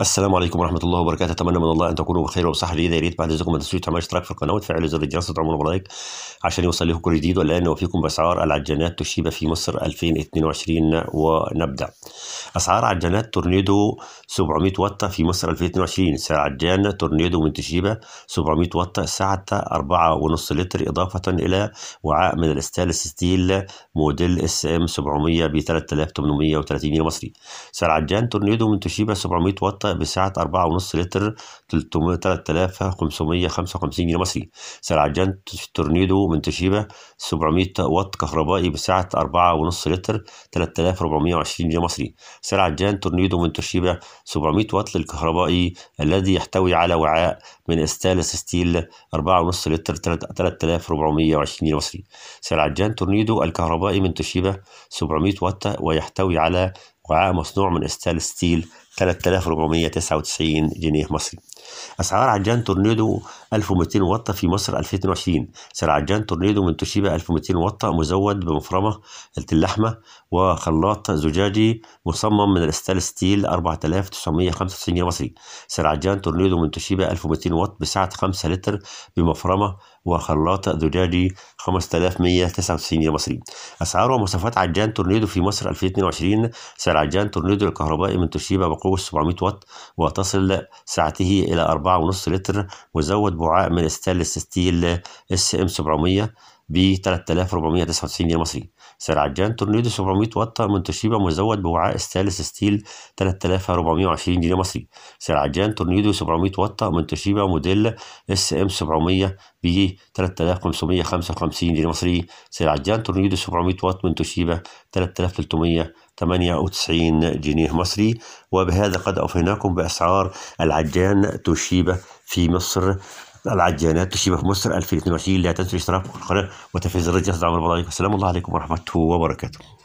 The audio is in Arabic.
السلام عليكم ورحمه الله وبركاته اتمنى من الله ان تكونوا بخير وبصحه جيده يا ريت بعد اذنكم ما تنسوش تعملوا اشتراك في القناه وتفعلوا زر الجرس وتعملوا لايك عشان يوصل لكم كل جديد والان نوفيكم باسعار العجانات توشيبا في مصر 2022 ونبدا أسعار عجانات تورنيدو 700 واط في مصر 2022 سعر عجانة تورنيدو من توشيبا 700 واط سعة 4.5 لتر إضافة إلى وعاء من الستانلس ستيل موديل اس ام 700 ب 3830 جنيه مصري سعر عجان تورنيدو من توشيبا 700 واط بسعة 4.5 لتر 3555 جنيه مصري سعر عجان تورنيدو من توشيبا 700 واط كهربائي بسعة 4.5 لتر 3420 جنيه مصري سلع الجان تورنيدو من توشيبا 700 واط للكهربائي الذي يحتوي على وعاء من ستانلس ستيل 4.5 لتر 3420 مصري سلع الجان تورنيدو الكهربائي من توشيبا 700 واط ويحتوي على وعاء مصنوع من ستانلس ستيل 3499 جنيه مصري أسعار عجان تورنيدو 1200 وطة في مصر 2022 سعر عجان تورنيدو من توشيبا 1200 وطة مزود بمفرمة اللحمة وخلاط زجاجي مصمم من الستال ستيل 4995 جنيه مصري سعر عجان تورنيدو من توشيبا 1200 وط بسعة 5 لتر بمفرمة وخلاط زجاجي 5199 جنيه مصري أسعار ومواصفات عجان تورنيدو في مصر 2022 سعر عجان تورنيدو الكهربائي من توشيبا بقوة 700 واط وتصل سعته إلى 4.5 لتر مزود بوعاء من ستانلس ستيل اس ام 700 ب 3499 جنيه مصري سعر عجان تورنيدو 700 واط من توشيبا مزود بوعاء ستانلس ستيل 3420 جنيه مصري سعر عجان تورنيدو 700 واط من توشيبا موديل اس ام 700 ب 3555 جنيه مصري سعر عجان تورنيدو 700 واط من توشيبا 3398 جنيه مصري وبهذا قد أوفيناكم بأسعار العجان توشيبا في مصر العجانات تشيبه في مصر 2022 لا تنسوا الاشتراك في القناة وتفعيل زر الجرس دعم الوظائف والسلام الله عليكم ورحمة الله وبركاته